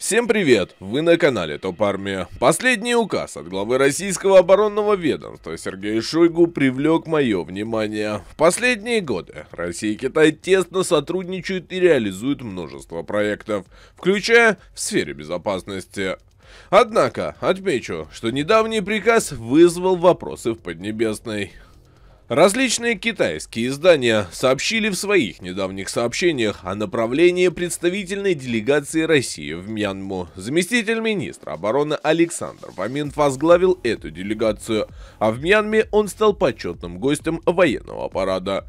Всем привет! Вы на канале Топ Армия. Последний указ от главы российского оборонного ведомства Сергея Шойгу привлек мое внимание. В последние годы Россия и Китай тесно сотрудничают и реализуют множество проектов, включая в сфере безопасности. Однако, отмечу, что недавний приказ вызвал вопросы в Поднебесной. Различные китайские издания сообщили в своих недавних сообщениях о направлении представительной делегации России в Мьянму. Заместитель министра обороны Александр Фомин возглавил эту делегацию, а в Мьянме он стал почетным гостем военного парада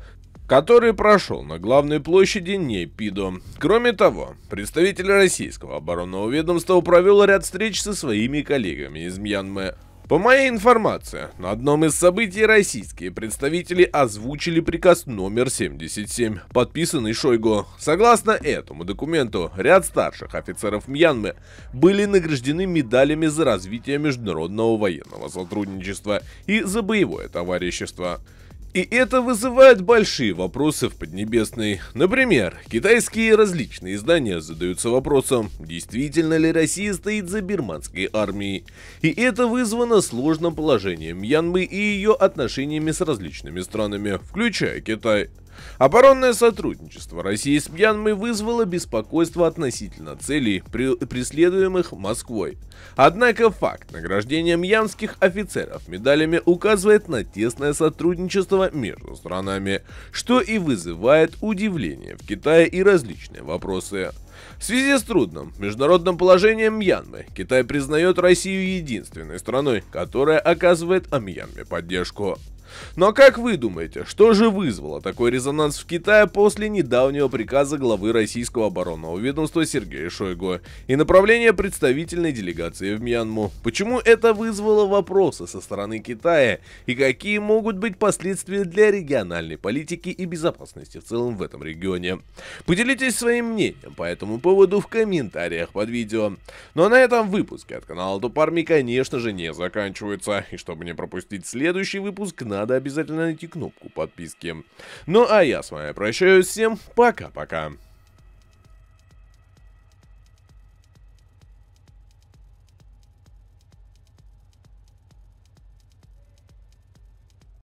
который прошел на главной площади Непидо. Кроме того, представитель российского оборонного ведомства провел ряд встреч со своими коллегами из Мьянмы. По моей информации, на одном из событий российские представители озвучили приказ номер 77, подписанный Шойго. Согласно этому документу, ряд старших офицеров Мьянмы были награждены медалями за развитие международного военного сотрудничества и за боевое товарищество. И это вызывает большие вопросы в Поднебесной. Например, китайские различные издания задаются вопросом, действительно ли Россия стоит за бирманской армией. И это вызвано сложным положением Мьянмы и ее отношениями с различными странами, включая Китай. Оборонное сотрудничество России с Мьянмой вызвало беспокойство относительно целей, преследуемых Москвой. Однако факт награждения мьянских офицеров медалями указывает на тесное сотрудничество между странами, что и вызывает удивление в Китае и различные вопросы. В связи с трудным международным положением Мьянмы, Китай признает Россию единственной страной, которая оказывает Мьянме поддержку. Но как вы думаете, что же вызвало такой резонанс в Китае после недавнего приказа главы российского оборонного ведомства Сергея Шойгу и направления представительной делегации в Мьянму? Почему это вызвало вопросы со стороны Китая и какие могут быть последствия для региональной политики и безопасности в целом в этом регионе? Поделитесь своим мнением по этому этому поводу в комментариях под видео. Но на этом выпуске от канала Тупарми, конечно же, не заканчивается. И чтобы не пропустить следующий выпуск, надо обязательно найти кнопку подписки. Ну а я с вами прощаюсь, всем пока-пока.